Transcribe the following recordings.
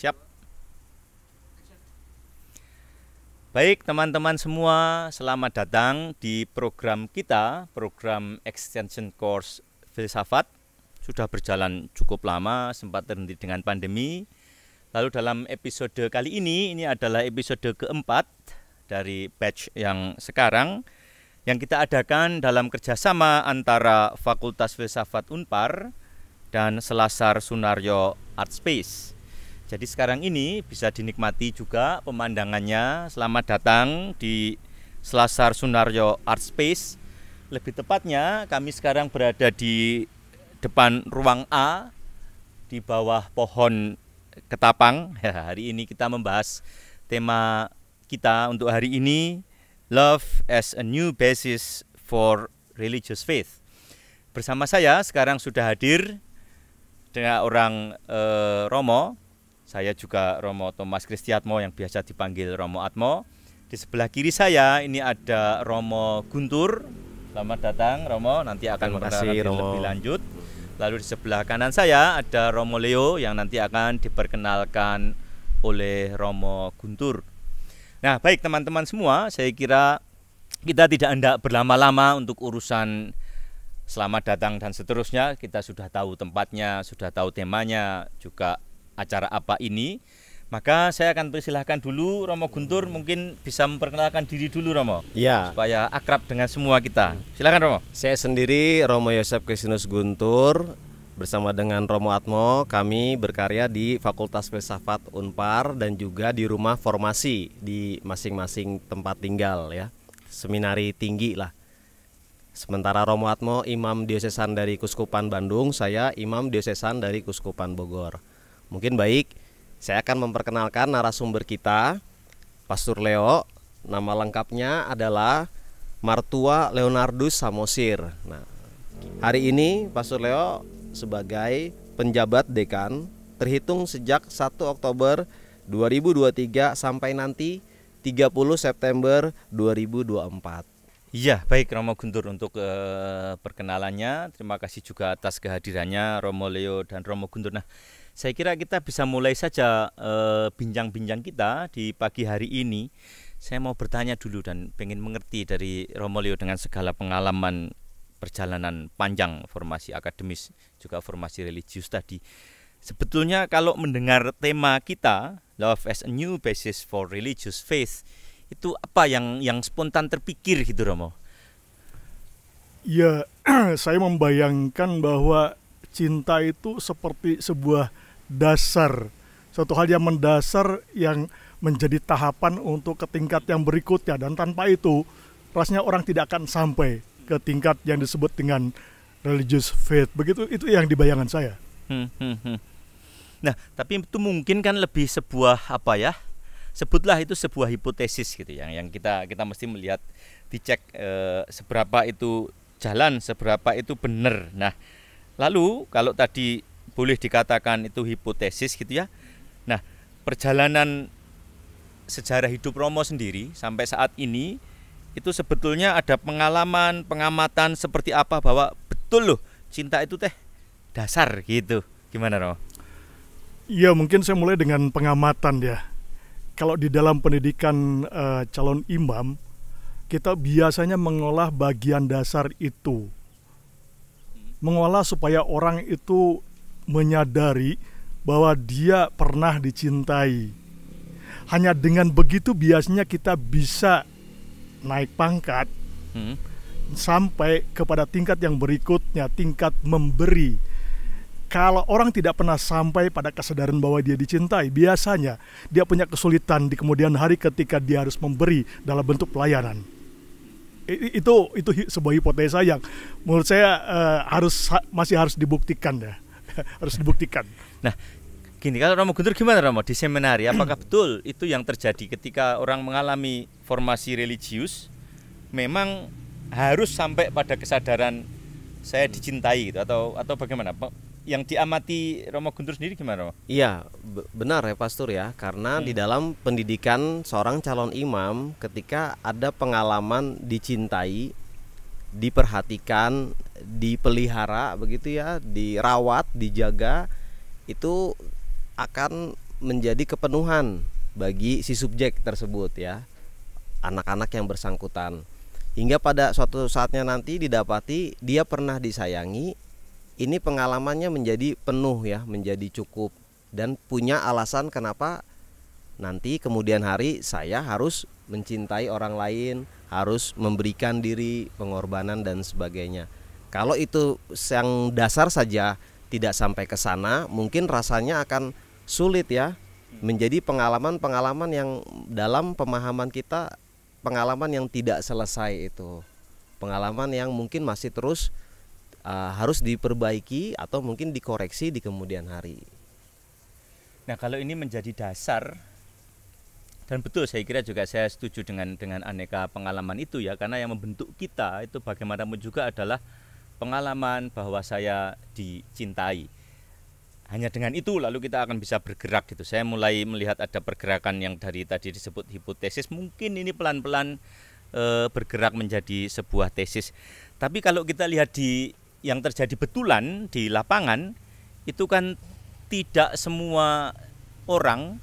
Siap. Baik teman-teman semua, selamat datang di program kita, program Extension Course Filsafat. Sudah berjalan cukup lama, sempat terhenti dengan pandemi. Lalu dalam episode kali ini, ini adalah episode keempat dari batch yang sekarang yang kita adakan dalam kerjasama antara Fakultas Filsafat Unpar dan Selasar Sunaryo Art Space. Jadi sekarang ini bisa dinikmati juga pemandangannya. Selamat datang di Selasar Sunaryo Art Space. Lebih tepatnya kami sekarang berada di depan ruang A di bawah pohon ketapang. Ya, hari ini kita membahas tema kita untuk hari ini Love as a New Basis for Religious Faith. Bersama saya sekarang sudah hadir dengan orang eh, Romo saya juga Romo Thomas Kristiatmo yang biasa dipanggil Romo Atmo. Di sebelah kiri saya ini ada Romo Guntur. Selamat datang Romo, nanti akan kasih, Romo. lebih lanjut. Lalu di sebelah kanan saya ada Romo Leo yang nanti akan diperkenalkan oleh Romo Guntur. Nah, baik teman-teman semua, saya kira kita tidak hendak berlama-lama untuk urusan selamat datang dan seterusnya. Kita sudah tahu tempatnya, sudah tahu temanya, juga acara apa ini. Maka saya akan persilahkan dulu Romo Guntur mungkin bisa memperkenalkan diri dulu Romo ya. Supaya akrab dengan semua kita Silakan Romo Saya sendiri Romo Yosep Kesinus Guntur Bersama dengan Romo Atmo kami berkarya di Fakultas Filsafat Unpar Dan juga di rumah formasi di masing-masing tempat tinggal ya Seminari tinggi lah Sementara Romo Atmo imam diosesan dari Kuskupan Bandung Saya imam diosesan dari Kuskupan Bogor Mungkin baik, saya akan memperkenalkan narasumber kita, Pastor Leo. Nama lengkapnya adalah Martua Leonardus Samosir. Nah, hari ini Pastor Leo sebagai penjabat dekan terhitung sejak 1 Oktober 2023 sampai nanti 30 September 2024. Iya, baik Romo Guntur untuk uh, perkenalannya. Terima kasih juga atas kehadirannya Romo Leo dan Romo Guntur. Nah, saya kira kita bisa mulai saja eh, bincang-bincang e, kita di pagi hari ini. Saya mau bertanya dulu dan pengen mengerti dari Romolio dengan segala pengalaman perjalanan panjang formasi akademis juga formasi religius tadi. Sebetulnya kalau mendengar tema kita Love as a New Basis for Religious Faith itu apa yang yang spontan terpikir gitu Romo? Ya, saya membayangkan bahwa cinta itu seperti sebuah dasar, suatu hal yang mendasar yang menjadi tahapan untuk ke tingkat yang berikutnya dan tanpa itu rasanya orang tidak akan sampai ke tingkat yang disebut dengan religious faith. Begitu itu yang dibayangkan saya. Hmm, hmm, hmm. Nah, tapi itu mungkin kan lebih sebuah apa ya? Sebutlah itu sebuah hipotesis gitu yang yang kita kita mesti melihat dicek e, seberapa itu jalan, seberapa itu benar. Nah, lalu kalau tadi boleh dikatakan itu hipotesis gitu ya. Nah, perjalanan sejarah hidup Romo sendiri sampai saat ini itu sebetulnya ada pengalaman, pengamatan seperti apa bahwa betul loh cinta itu teh dasar gitu. Gimana Romo? Ya mungkin saya mulai dengan pengamatan ya. Kalau di dalam pendidikan e, calon imam, kita biasanya mengolah bagian dasar itu mengolah supaya orang itu menyadari bahwa dia pernah dicintai. Hanya dengan begitu biasanya kita bisa naik pangkat hmm. sampai kepada tingkat yang berikutnya, tingkat memberi. Kalau orang tidak pernah sampai pada kesadaran bahwa dia dicintai, biasanya dia punya kesulitan di kemudian hari ketika dia harus memberi dalam bentuk pelayanan itu itu sebuah hipotesa yang menurut saya uh, harus masih harus dibuktikan ya. harus dibuktikan. Nah, gini kalau Romo Guntur gimana Romo di seminari apakah betul itu yang terjadi ketika orang mengalami formasi religius memang harus sampai pada kesadaran saya dicintai gitu atau atau bagaimana yang diamati Romo Guntur sendiri gimana Romo? Iya benar ya Pastor ya karena hmm. di dalam pendidikan seorang calon imam ketika ada pengalaman dicintai diperhatikan dipelihara begitu ya, dirawat, dijaga itu akan menjadi kepenuhan bagi si subjek tersebut ya. Anak-anak yang bersangkutan hingga pada suatu saatnya nanti didapati dia pernah disayangi ini pengalamannya menjadi penuh ya menjadi cukup dan punya alasan kenapa nanti kemudian hari saya harus mencintai orang lain harus memberikan diri pengorbanan dan sebagainya kalau itu yang dasar saja tidak sampai ke sana, mungkin rasanya akan sulit ya menjadi pengalaman-pengalaman yang dalam pemahaman kita pengalaman yang tidak selesai itu. Pengalaman yang mungkin masih terus uh, harus diperbaiki atau mungkin dikoreksi di kemudian hari. Nah, kalau ini menjadi dasar dan betul saya kira juga saya setuju dengan dengan aneka pengalaman itu ya karena yang membentuk kita itu bagaimanapun juga adalah pengalaman bahwa saya dicintai hanya dengan itu lalu kita akan bisa bergerak gitu saya mulai melihat ada pergerakan yang dari tadi disebut hipotesis mungkin ini pelan-pelan e, bergerak menjadi sebuah tesis tapi kalau kita lihat di yang terjadi betulan di lapangan itu kan tidak semua orang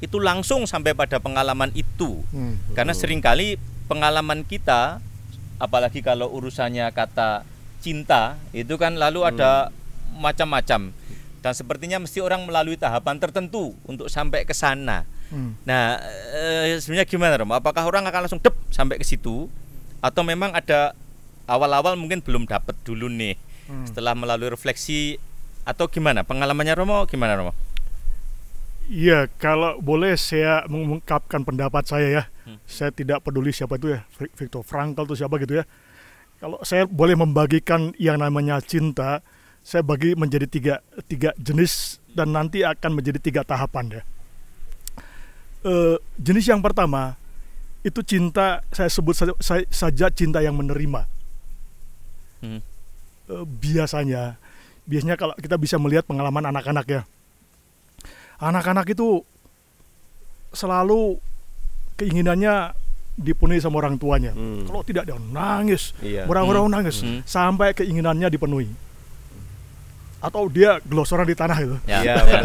itu langsung sampai pada pengalaman itu hmm, betul. karena seringkali pengalaman kita apalagi kalau urusannya kata cinta itu kan lalu hmm. ada macam-macam dan sepertinya mesti orang melalui tahapan tertentu untuk sampai ke sana. Hmm. Nah, e, sebenarnya gimana, Romo Apakah orang akan langsung dep sampai ke situ atau memang ada awal-awal mungkin belum dapat dulu nih. Hmm. Setelah melalui refleksi atau gimana? Pengalamannya Romo gimana, Romo? Iya, kalau boleh saya mengungkapkan pendapat saya ya. Hmm. Saya tidak peduli siapa itu ya, Viktor Frankl atau siapa gitu ya kalau saya boleh membagikan yang namanya cinta, saya bagi menjadi tiga, tiga jenis dan nanti akan menjadi tiga tahapan ya. E, jenis yang pertama itu cinta saya sebut saja, saja cinta yang menerima. Hmm. E, biasanya, biasanya kalau kita bisa melihat pengalaman anak-anak ya, anak-anak itu selalu keinginannya dipenuhi sama orang tuanya. Hmm. Kalau tidak dia nangis, iya. orang orang hmm. nangis hmm. sampai keinginannya dipenuhi. Atau dia gelosoran di tanah itu. Ya, iya, ya ya.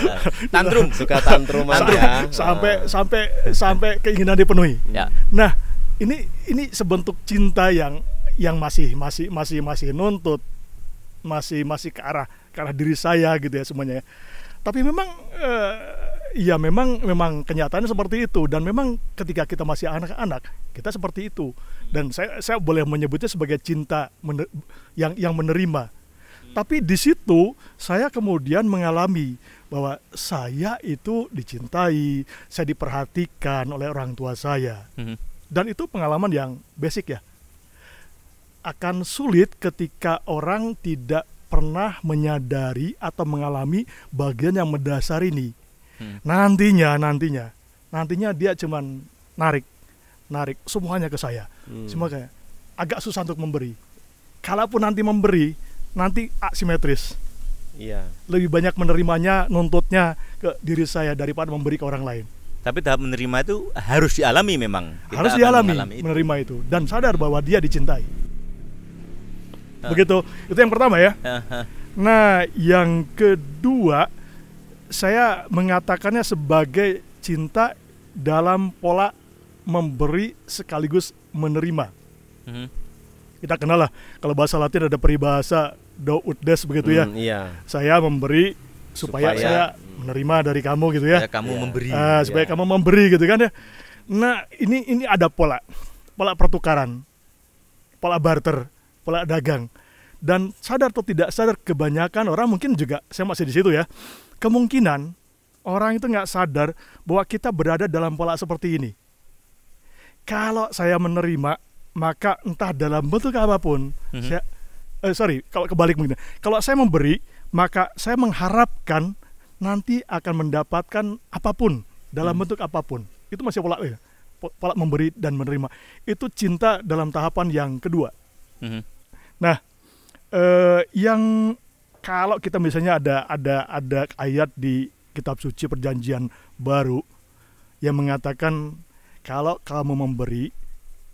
tantrum, suka tantrum, sampai, ya. Sampai ah. sampai sampai keinginan dipenuhi. Ya. Nah, ini ini sebentuk cinta yang yang masih masih masih masih nuntut masih masih ke arah ke arah diri saya gitu ya semuanya. Ya. Tapi memang eh, ya memang memang kenyataannya seperti itu dan memang ketika kita masih anak-anak kita seperti itu dan saya saya boleh menyebutnya sebagai cinta mener, yang yang menerima tapi di situ saya kemudian mengalami bahwa saya itu dicintai, saya diperhatikan oleh orang tua saya. Mhm. Dan itu pengalaman yang basic ya. Akan sulit ketika orang tidak pernah menyadari atau mengalami bagian yang mendasar ini. Nantinya, nantinya, nantinya dia cuman narik, narik semuanya ke saya. Hmm. Semua agak susah untuk memberi. Kalaupun nanti memberi, nanti asimetris. Iya. Lebih banyak menerimanya, nuntutnya ke diri saya daripada memberi ke orang lain. Tapi tahap menerima itu harus dialami memang. Kita harus dialami itu. menerima itu dan sadar bahwa dia dicintai. Ah. Begitu. Itu yang pertama ya. Ah, ah. nah, yang kedua saya mengatakannya sebagai cinta dalam pola memberi sekaligus menerima. hmm Kita kenal lah kalau bahasa Latin ada peribahasa do ut des begitu ya. Hmm, iya. Saya memberi supaya, supaya saya menerima dari kamu gitu ya. kamu yeah. memberi. Uh, yeah. Iya. supaya kamu memberi gitu kan ya. Nah, ini ini ada pola. Pola pertukaran. Pola barter, pola dagang. Dan sadar atau tidak sadar kebanyakan orang mungkin juga saya masih di situ ya kemungkinan orang itu nggak sadar bahwa kita berada dalam pola seperti ini. Kalau saya menerima, maka entah dalam bentuk apapun, mm -hmm. saya, eh, sorry, kalau kebalik mungkin. Kalau saya memberi, maka saya mengharapkan nanti akan mendapatkan apapun dalam mm. bentuk apapun. Itu masih pola eh, pola memberi dan menerima. Itu cinta dalam tahapan yang kedua. -hmm. Nah, eh, yang kalau kita misalnya ada ada ada ayat di kitab suci perjanjian baru yang mengatakan kalau kamu memberi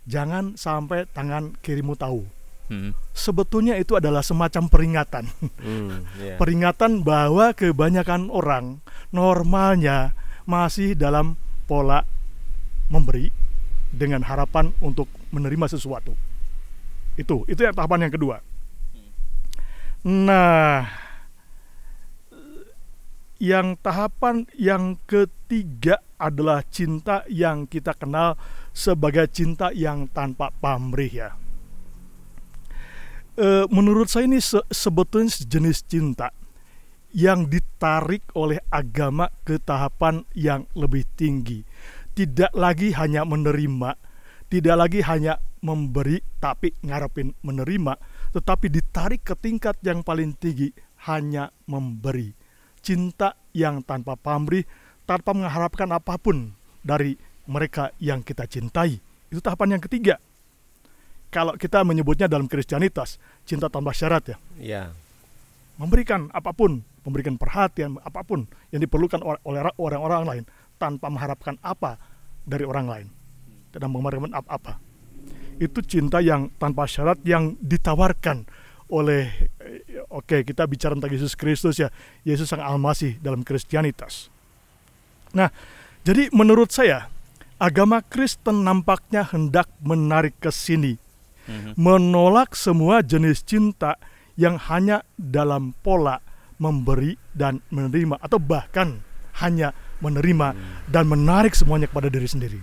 jangan sampai tangan kirimu tahu. Hmm. Sebetulnya itu adalah semacam peringatan. Hmm, yeah. peringatan bahwa kebanyakan orang normalnya masih dalam pola memberi dengan harapan untuk menerima sesuatu. Itu itu yang tahapan yang kedua. Nah, yang tahapan yang ketiga adalah cinta yang kita kenal sebagai cinta yang tanpa pamrih ya. E, menurut saya ini se sebetulnya sejenis cinta yang ditarik oleh agama ke tahapan yang lebih tinggi. Tidak lagi hanya menerima, tidak lagi hanya memberi tapi ngarepin menerima, tetapi ditarik ke tingkat yang paling tinggi hanya memberi. Cinta yang tanpa pamrih, tanpa mengharapkan apapun dari mereka yang kita cintai. Itu tahapan yang ketiga. Kalau kita menyebutnya dalam Kristianitas, cinta tanpa syarat ya. Iya. Memberikan apapun, memberikan perhatian apapun yang diperlukan oleh orang-orang lain tanpa mengharapkan apa dari orang lain. Tidak mengharapkan apa-apa itu cinta yang tanpa syarat yang ditawarkan oleh eh, oke okay, kita bicara tentang Yesus Kristus ya Yesus sang Almasih dalam Kristianitas. Nah jadi menurut saya agama Kristen nampaknya hendak menarik ke sini mhm. menolak semua jenis cinta yang hanya dalam pola memberi dan menerima atau bahkan hanya menerima hmm. dan menarik semuanya kepada diri sendiri.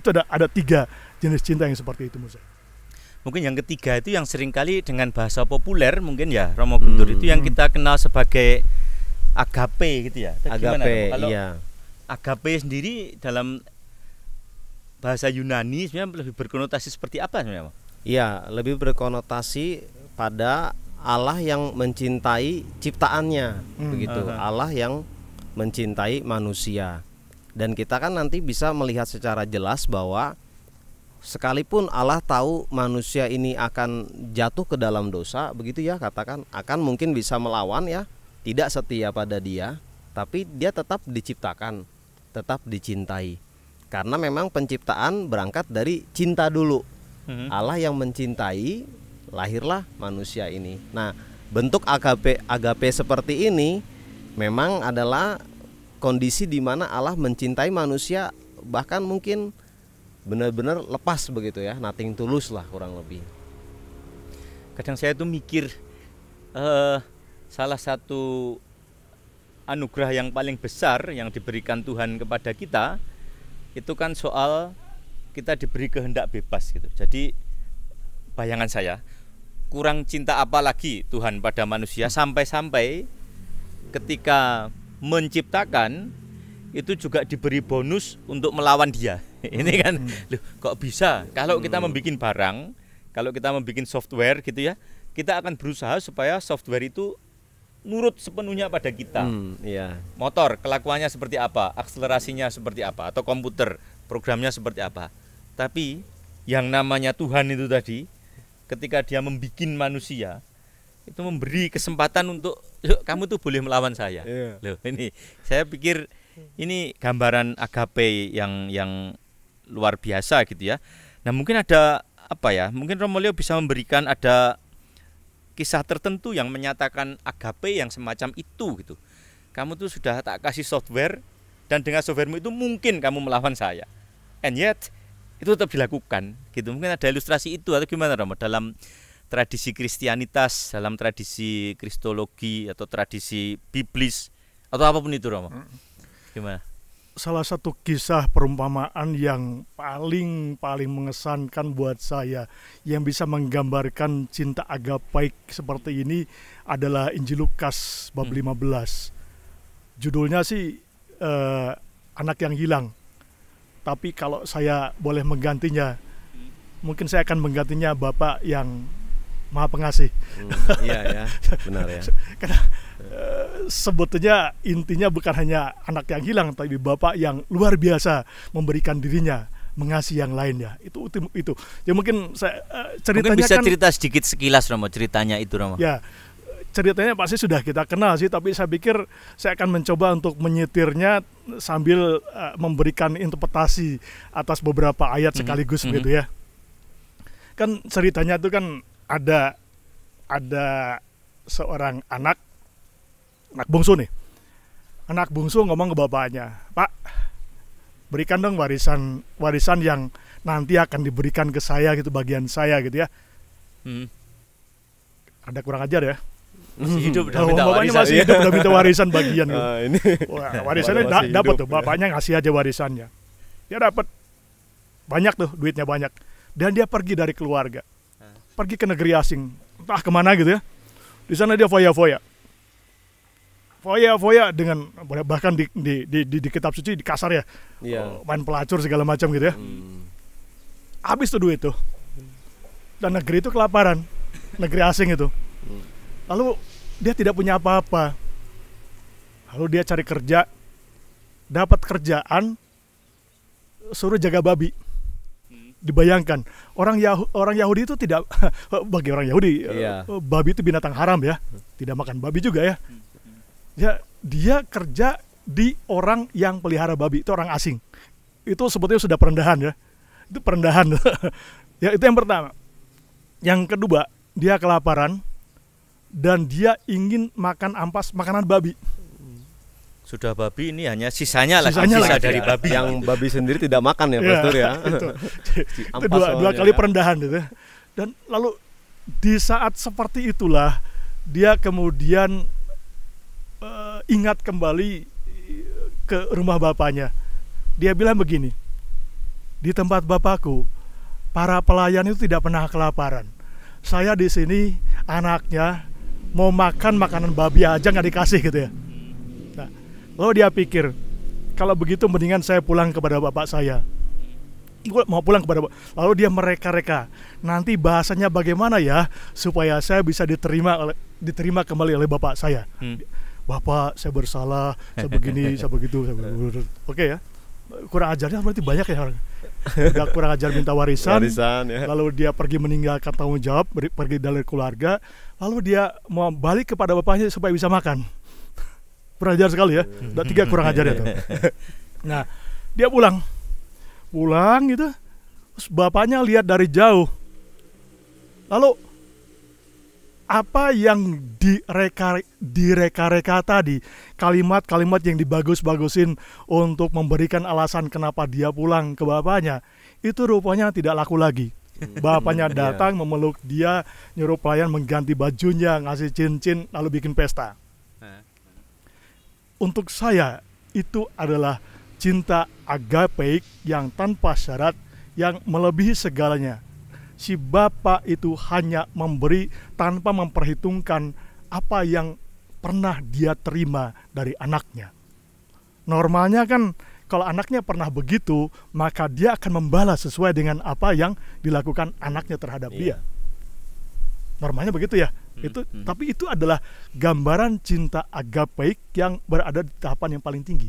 Itu ada ada tiga jenis cinta yang seperti itu Musa. Mungkin yang ketiga itu yang seringkali dengan bahasa populer mungkin ya Romo hmm. Guntur hmm. itu yang kita kenal sebagai agape gitu ya. Atau agape, gimana, Kalau iya. Agape sendiri dalam bahasa Yunani sebenarnya lebih berkonotasi seperti apa sebenarnya? Iya, lebih berkonotasi pada Allah yang mencintai ciptaannya, hmm. begitu. Uh -huh. Allah yang mencintai manusia. Dan kita kan nanti bisa melihat secara jelas bahwa sekalipun Allah tahu manusia ini akan jatuh ke dalam dosa, begitu ya katakan, akan mungkin bisa melawan ya, tidak setia pada dia, tapi dia tetap diciptakan, tetap dicintai. Karena memang penciptaan berangkat dari cinta dulu. Hmm. Allah yang mencintai, lahirlah manusia ini. Nah, bentuk agape agape seperti ini memang adalah kondisi di mana Allah mencintai manusia bahkan mungkin benar-benar lepas begitu ya, nothing tulus lah kurang lebih. Kadang saya tuh mikir uh, salah satu anugerah yang paling besar yang diberikan Tuhan kepada kita itu kan soal kita diberi kehendak bebas gitu. Jadi bayangan saya kurang cinta apa lagi Tuhan pada manusia sampai-sampai ketika menciptakan itu juga diberi bonus untuk melawan dia. Ini kan, hmm. loh, kok bisa? Kalau kita hmm. membuat barang, kalau kita membuat software gitu ya, kita akan berusaha supaya software itu nurut sepenuhnya pada kita. Hmm, iya. Motor kelakuannya seperti apa, akselerasinya seperti apa, atau komputer programnya seperti apa. Tapi yang namanya Tuhan itu tadi, ketika dia membuat manusia, itu memberi kesempatan untuk yuk kamu tuh boleh melawan saya yeah. loh ini saya pikir ini gambaran agape yang yang luar biasa gitu ya nah mungkin ada apa ya mungkin Romolio bisa memberikan ada kisah tertentu yang menyatakan agape yang semacam itu gitu kamu tuh sudah tak kasih software dan dengan softwaremu itu mungkin kamu melawan saya and yet itu tetap dilakukan gitu mungkin ada ilustrasi itu atau gimana Romo dalam tradisi kristianitas dalam tradisi kristologi atau tradisi biblis atau apapun itu Romo gimana salah satu kisah perumpamaan yang paling paling mengesankan buat saya yang bisa menggambarkan cinta agapaik seperti ini adalah Injil Lukas bab 15. Hmm. Judulnya sih eh, anak yang hilang. Tapi kalau saya boleh menggantinya mungkin saya akan menggantinya Bapak yang maha pengasih. Hmm, iya ya, benar ya. Karena uh, sebetulnya intinya bukan hanya anak yang hilang, tapi bapak yang luar biasa memberikan dirinya mengasihi yang lainnya. Itu itu itu. Ya mungkin saya uh, eh, ceritanya mungkin bisa kan, cerita sedikit sekilas Romo ceritanya itu Romo. Ya. Ceritanya pasti sudah kita kenal sih, tapi saya pikir saya akan mencoba untuk menyetirnya sambil uh, memberikan interpretasi atas beberapa ayat hmm, sekaligus mm -hmm. gitu ya. Kan ceritanya itu kan ada ada seorang anak anak bungsu nih anak bungsu ngomong ke bapaknya pak berikan dong warisan warisan yang nanti akan diberikan ke saya gitu bagian saya gitu ya hmm. ada kurang ajar ya masih hmm. hidup udah bapaknya masih hidup udah minta warisan bagian gitu. Uh, ini. Wah, warisannya da dapat tuh bapaknya ngasih aja warisannya dia dapat banyak tuh duitnya banyak dan dia pergi dari keluarga pergi ke negeri asing, entah kemana gitu ya. Di sana dia foya-foya. Foya-foya dengan bahkan di di, di di di kitab suci di kasar ya. Yeah. Oh, main pelacur segala macam gitu ya. Hmm. Habis tuh duit tuh. Dan negeri itu kelaparan. Negeri asing itu. Hmm. Lalu dia tidak punya apa-apa. Lalu dia cari kerja, dapat kerjaan, suruh jaga babi dibayangkan orang Yahu, orang Yahudi itu tidak bagi orang Yahudi yeah. Iya. Eh, babi itu binatang haram ya tidak makan babi juga ya ya dia kerja di orang yang pelihara babi itu orang asing itu sebetulnya sudah perendahan ya itu perendahan ya itu yang pertama yang kedua dia kelaparan dan dia ingin makan ampas makanan babi sudah babi ini hanya sisanya lah sisanya sisa lagi. dari babi yang babi sendiri tidak makan ya iya, pastor ya, ya. itu, itu dua, ya. dua kali perendahan gitu dan lalu di saat seperti itulah dia kemudian uh, ingat kembali eh, ke rumah bapaknya dia bilang begini di tempat bapakku para pelayan itu tidak pernah kelaparan saya di sini anaknya mau makan makanan babi aja nggak dikasih gitu ya Lalu dia pikir, kalau begitu mendingan saya pulang kepada bapak saya. Gue mau pulang kepada bapak. Lalu dia mereka-reka. Nanti bahasanya bagaimana ya supaya saya bisa diterima oleh diterima kembali oleh bapak saya. Hmm. Bapak, saya bersalah, saya begini, saya begitu, saya Oke okay, ya. Kurang ajarnya berarti banyak ya orang. Udah kurang ajar minta warisan. warisan ya. Lalu dia pergi meninggalkan tanggung jawab, pergi dari keluarga, lalu dia mau balik kepada bapaknya supaya bisa makan kurang ajar sekali ya hmm. udah tiga kurang ajar ya tuh nah dia pulang pulang gitu terus bapaknya lihat dari jauh lalu apa yang direka direka-reka tadi kalimat-kalimat yang dibagus-bagusin untuk memberikan alasan kenapa dia pulang ke bapaknya itu rupanya tidak laku lagi bapaknya iya. datang memeluk dia nyuruh pelayan mengganti bajunya ngasih cincin lalu bikin pesta untuk saya itu adalah cinta agape yang tanpa syarat yang melebihi segalanya. Si bapak itu hanya memberi tanpa memperhitungkan apa yang pernah dia terima dari anaknya. Normalnya kan kalau anaknya pernah begitu, maka dia akan membalas sesuai dengan apa yang dilakukan anaknya terhadap iya. dia. Normalnya begitu ya. Hmm, itu hmm. tapi itu adalah gambaran cinta agape yang berada di tahapan yang paling tinggi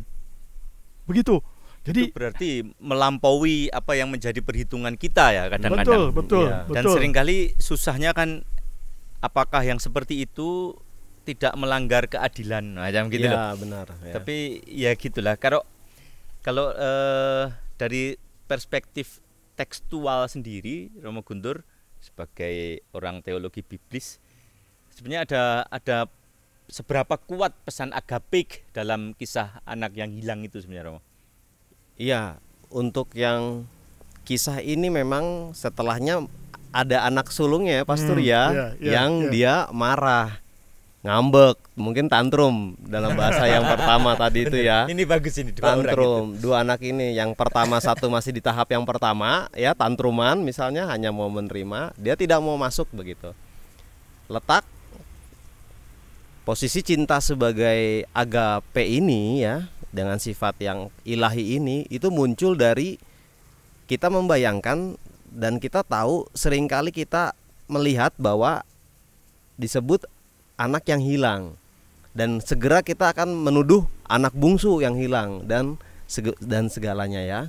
begitu jadi itu berarti melampaui apa yang menjadi perhitungan kita ya kadang-kadang betul iya. betul, ya. dan betul. seringkali susahnya kan apakah yang seperti itu tidak melanggar keadilan macam gitu ya, loh benar ya. tapi ya gitulah kalau kalau eh, dari perspektif tekstual sendiri Romo Guntur sebagai orang teologi biblis sebenarnya ada ada seberapa kuat pesan agapik dalam kisah anak yang hilang itu sebenarnya Romo? Iya, untuk yang kisah ini memang setelahnya ada anak sulungnya ya, Pastor hmm, ya iya, iya, yang iya. dia marah ngambek mungkin tantrum dalam bahasa yang pertama tadi itu ya ini bagus ini dua gitu. tantrum itu. dua anak ini yang pertama satu masih di tahap yang pertama ya tantruman misalnya hanya mau menerima dia tidak mau masuk begitu letak posisi cinta sebagai agape ini ya dengan sifat yang ilahi ini itu muncul dari kita membayangkan dan kita tahu seringkali kita melihat bahwa disebut anak yang hilang dan segera kita akan menuduh anak bungsu yang hilang dan dan segalanya ya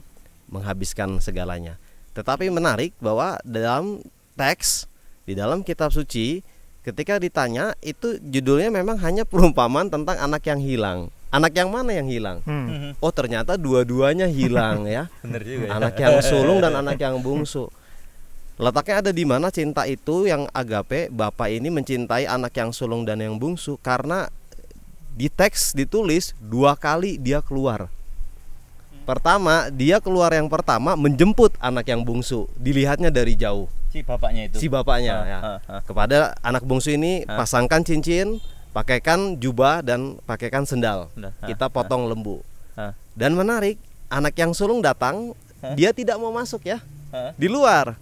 menghabiskan segalanya. Tetapi menarik bahwa dalam teks di dalam kitab suci ketika ditanya itu judulnya memang hanya perumpamaan tentang anak yang hilang anak yang mana yang hilang hmm. oh ternyata dua-duanya hilang ya Bener juga ya. anak yang sulung dan anak yang bungsu letaknya ada di mana cinta itu yang agape bapak ini mencintai anak yang sulung dan yang bungsu karena di teks ditulis dua kali dia keluar pertama dia keluar yang pertama menjemput anak yang bungsu dilihatnya dari jauh si bapaknya itu si bapaknya ha, ah, ya. ha, ah, ah. ha. kepada anak bungsu ini ha. pasangkan cincin pakaikan jubah dan pakaikan sendal ha, kita potong ha. lembu ha. dan menarik anak yang sulung datang ha. dia tidak mau masuk ya ha. di luar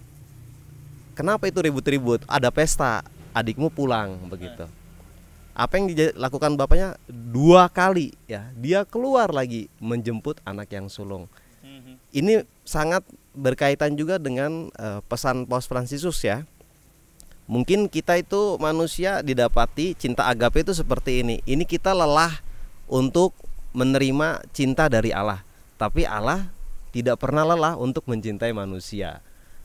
kenapa itu ribut-ribut ada pesta adikmu pulang begitu apa yang dilakukan bapaknya dua kali ya dia keluar lagi menjemput anak yang sulung ini sangat berkaitan juga dengan uh, pesan Paus Fransiskus ya. Mungkin kita itu manusia didapati cinta agape itu seperti ini. Ini kita lelah untuk menerima cinta dari Allah, tapi Allah tidak pernah lelah untuk mencintai manusia.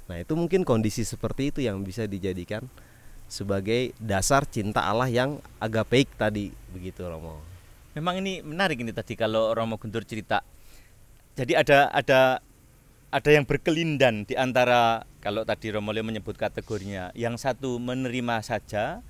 Nah, itu mungkin kondisi seperti itu yang bisa dijadikan sebagai dasar cinta Allah yang agapeik tadi begitu Romo. Memang ini menarik ini tadi kalau Romo Guntur cerita jadi ada ada ada yang berkelindan di antara kalau tadi Romolio menyebut kategorinya, yang satu menerima saja,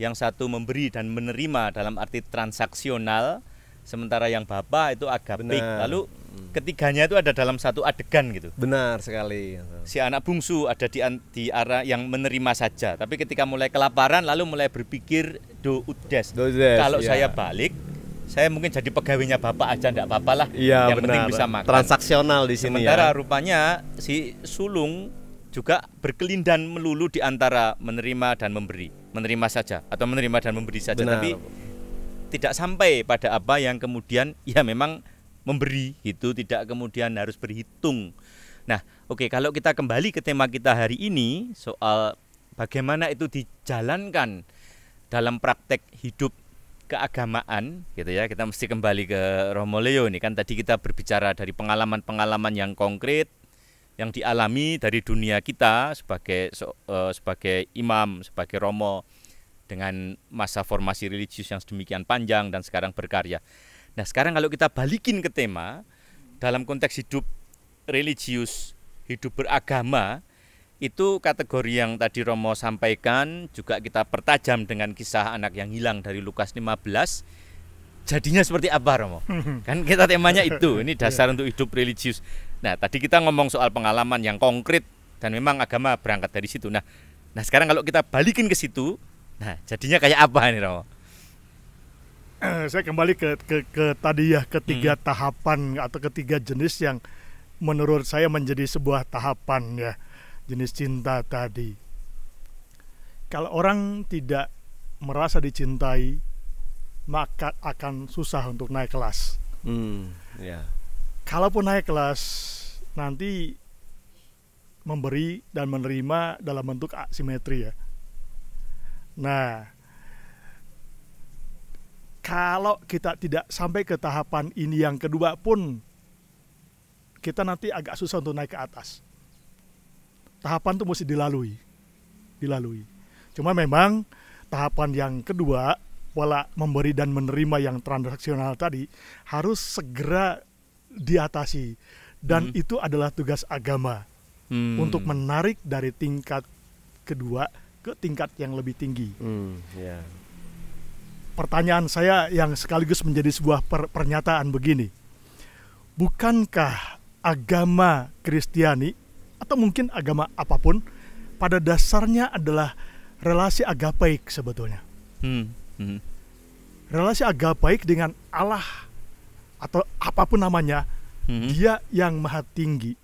yang satu memberi dan menerima dalam arti transaksional, sementara yang bapak itu agak Lalu hmm. ketiganya itu ada dalam satu adegan gitu. Benar sekali. Si anak bungsu ada di di arah yang menerima saja, tapi ketika mulai kelaparan lalu mulai berpikir do udes. kalau ya. saya balik saya mungkin jadi pegawainya bapak aja tidak apa-apa lah iya, yang benar. penting bisa makan transaksional di sini sementara ya. rupanya si sulung juga berkelindan melulu di antara menerima dan memberi menerima saja atau menerima dan memberi saja benar. tapi tidak sampai pada apa yang kemudian ya memang memberi itu tidak kemudian harus berhitung nah oke okay, kalau kita kembali ke tema kita hari ini soal bagaimana itu dijalankan dalam praktek hidup keagamaan gitu ya kita mesti kembali ke Romo Leo ini kan tadi kita berbicara dari pengalaman-pengalaman yang konkret yang dialami dari dunia kita sebagai eh, sebagai imam sebagai Romo dengan masa formasi religius yang sedemikian panjang dan sekarang berkarya. Nah sekarang kalau kita balikin ke tema dalam konteks hidup religius hidup beragama itu kategori yang tadi Romo sampaikan juga kita pertajam dengan kisah anak yang hilang dari Lukas 15 jadinya seperti apa Romo? kan kita temanya itu, ini iya. dasar untuk hidup religius. Nah, tadi kita ngomong soal pengalaman yang konkret dan memang agama berangkat dari situ. Nah, nah sekarang kalau kita balikin ke situ, nah jadinya kayak apa nih Romo? Eh, saya kembali ke, ke, ke tadi ya ketiga hmm. tahapan atau ketiga jenis yang menurut saya menjadi sebuah tahapan ya jenis cinta tadi. Kalau orang tidak merasa dicintai, maka akan susah untuk naik kelas. Hmm, yeah. Kalaupun naik kelas, nanti memberi dan menerima dalam bentuk asimetri ya. Nah, kalau kita tidak sampai ke tahapan ini yang kedua pun kita nanti agak susah untuk naik ke atas tahapan itu mesti dilalui dilalui cuma memang tahapan yang kedua pola memberi dan menerima yang transaksional tadi harus segera diatasi dan hmm. itu adalah tugas agama hmm. untuk menarik dari tingkat kedua ke tingkat yang lebih tinggi. Hmm, yeah. Pertanyaan saya yang sekaligus menjadi sebuah per pernyataan begini, bukankah agama Kristiani atau mungkin agama apapun pada dasarnya adalah relasi baik sebetulnya. Hmm. Hmm. Relasi dengan Allah atau apapun namanya, hmm. Dia yang maha tinggi.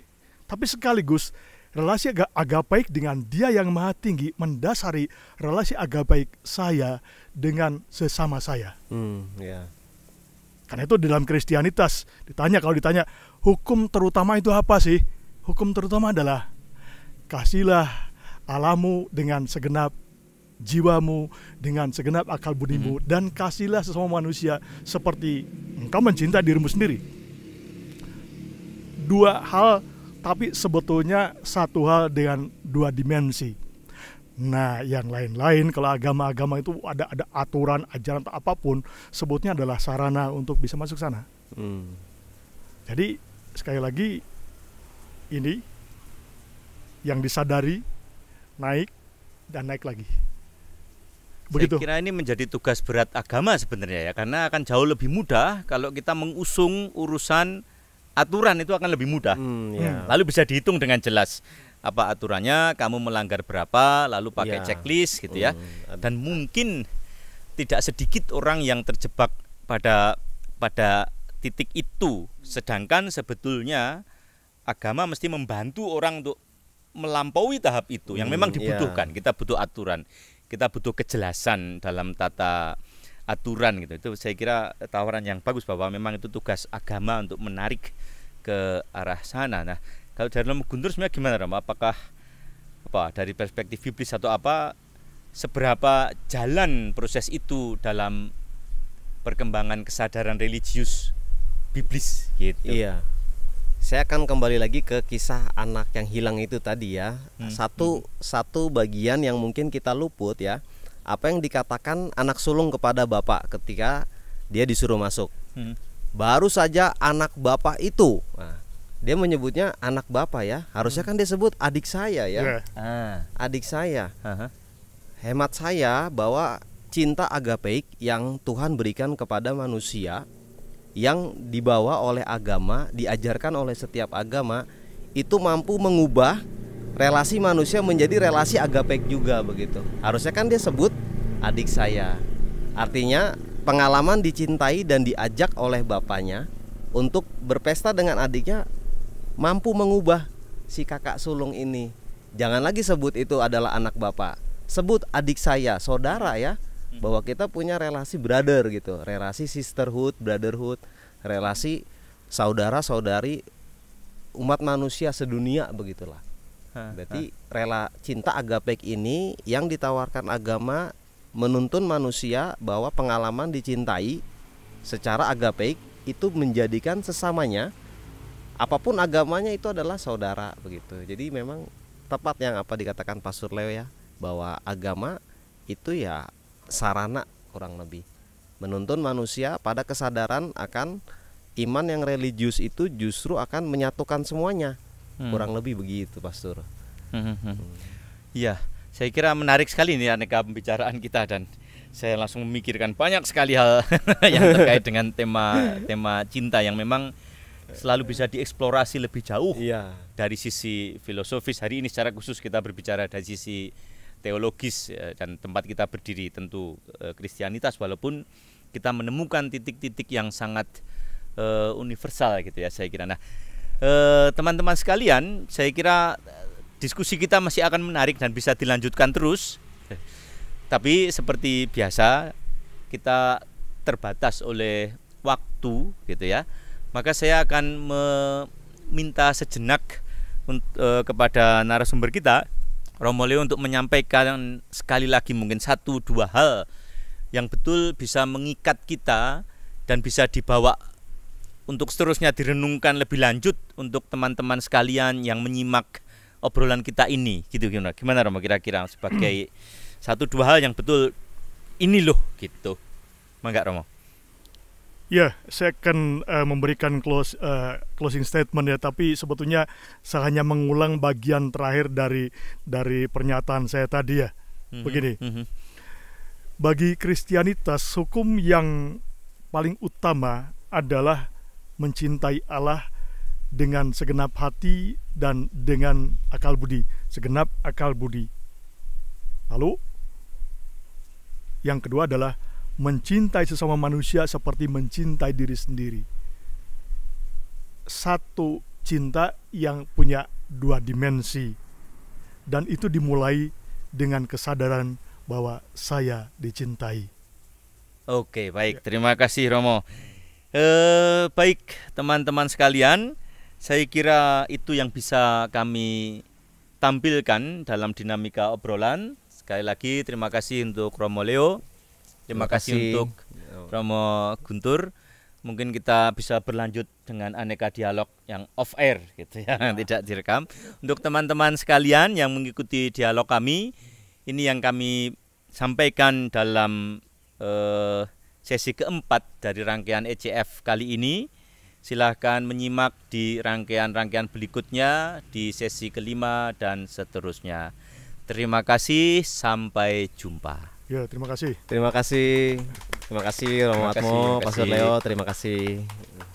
Tapi sekaligus relasi ag baik dengan Dia yang maha tinggi mendasari relasi baik saya dengan sesama saya. Hmm, yeah. Karena itu dalam Kristianitas ditanya kalau ditanya hukum terutama itu apa sih? hukum terutama adalah kasihlah alamu dengan segenap jiwamu dengan segenap akal budimu hmm. dan kasihlah sesama manusia seperti engkau mencinta dirimu sendiri. Dua hal tapi sebetulnya satu hal dengan dua dimensi. Nah, yang lain-lain kalau agama-agama itu ada ada aturan, ajaran atau apapun, sebutnya adalah sarana untuk bisa masuk sana. Hmm. Jadi sekali lagi ini yang disadari naik dan naik lagi. Begitu. Saya kira ini menjadi tugas berat agama sebenarnya ya karena akan jauh lebih mudah kalau kita mengusung urusan aturan itu akan lebih mudah. Hmm, hmm. ya. Lalu bisa dihitung dengan jelas apa aturannya, kamu melanggar berapa, lalu pakai ya. checklist gitu ya. Hmm, dan mungkin tidak sedikit orang yang terjebak pada pada titik itu sedangkan sebetulnya agama mesti membantu orang untuk melampaui tahap itu yang hmm, memang iya. dibutuhkan. Yeah. Kita butuh aturan, kita butuh kejelasan dalam tata aturan gitu. Itu saya kira tawaran yang bagus bahwa memang itu tugas agama untuk menarik ke arah sana. Nah, kalau dari Lem Guntur sebenarnya gimana Ram? Apakah apa dari perspektif biblis atau apa seberapa jalan proses itu dalam perkembangan kesadaran religius biblis gitu. Iya saya akan kembali lagi ke kisah anak yang hilang itu tadi ya. Hmm. Satu hmm. satu bagian yang mungkin kita luput ya. Apa yang dikatakan anak sulung kepada bapak ketika dia disuruh masuk. Hmm. Baru saja anak bapak itu. Nah, dia menyebutnya anak bapak ya. Harusnya hmm. kan dia sebut adik saya ya. Yeah. Iya. Adik saya. Uh -huh. Hemat saya bahwa cinta agapeik yang Tuhan berikan kepada manusia yang dibawa oleh agama, diajarkan oleh setiap agama itu mampu mengubah relasi manusia menjadi relasi agapek juga begitu. Harusnya kan dia sebut adik saya. Artinya pengalaman dicintai dan diajak oleh bapaknya untuk berpesta dengan adiknya mampu mengubah si kakak sulung ini. Jangan lagi sebut itu adalah anak bapak. Sebut adik saya, saudara ya Hmm. bahwa kita punya relasi brother gitu relasi sisterhood brotherhood relasi saudara saudari umat manusia sedunia begitulah ha, berarti rela cinta agapek ini yang ditawarkan agama menuntun manusia bahwa pengalaman dicintai secara agapek itu menjadikan sesamanya apapun agamanya itu adalah saudara begitu jadi memang tepat yang apa dikatakan Pastor Leo ya bahwa agama itu ya sarana kurang lebih menuntun manusia pada kesadaran akan iman yang religius itu justru akan menyatukan semuanya hmm. kurang lebih begitu pastor hmm. Hmm. ya saya kira menarik sekali ini aneka pembicaraan kita dan saya langsung memikirkan banyak sekali hal yang terkait dengan tema tema cinta yang memang selalu bisa dieksplorasi lebih jauh iya. dari sisi filosofis hari ini secara khusus kita berbicara dari sisi teologis ya, dan tempat kita berdiri tentu eh, Kristianitas walaupun kita menemukan titik-titik yang sangat eh, universal gitu ya saya kira. Nah eh, teman-teman sekalian saya kira diskusi kita masih akan menarik dan bisa dilanjutkan terus. Tapi seperti biasa kita terbatas oleh waktu gitu ya. Maka saya akan meminta sejenak kepada narasumber kita Leo untuk menyampaikan sekali lagi mungkin satu dua hal yang betul bisa mengikat kita dan bisa dibawa untuk seterusnya direnungkan lebih lanjut untuk teman-teman sekalian yang menyimak obrolan kita ini gitu gimana gimana Romo kira-kira sebagai satu dua hal yang betul ini loh gitu mangga Romo Ya, saya akan uh, memberikan close, uh, closing statement ya, tapi sebetulnya saya hanya mengulang bagian terakhir dari dari pernyataan saya tadi ya. Mm-hmm. Begini, mm-hmm. bagi Kristianitas hukum yang paling utama adalah mencintai Allah dengan segenap hati dan dengan akal budi, segenap akal budi. Lalu yang kedua adalah mencintai sesama manusia seperti mencintai diri sendiri. Satu cinta yang punya dua dimensi, dan itu dimulai dengan kesadaran bahwa saya dicintai. Oke, baik. Terima kasih, Romo. Eh, baik, teman-teman sekalian, saya kira itu yang bisa kami tampilkan dalam dinamika obrolan. Sekali lagi, terima kasih untuk Romo Leo Terima kasih, untuk promo Guntur. Mungkin kita bisa berlanjut dengan aneka dialog yang off air gitu ya, nah. tidak direkam. Untuk teman-teman sekalian yang mengikuti dialog kami, ini yang kami sampaikan dalam eh, sesi keempat dari rangkaian ECF kali ini. Silahkan menyimak di rangkaian-rangkaian berikutnya di sesi kelima dan seterusnya. Terima kasih, sampai jumpa. Ya, terima kasih. Terima kasih. Terima kasih Romo Atmo, Pastor Leo, terima kasih.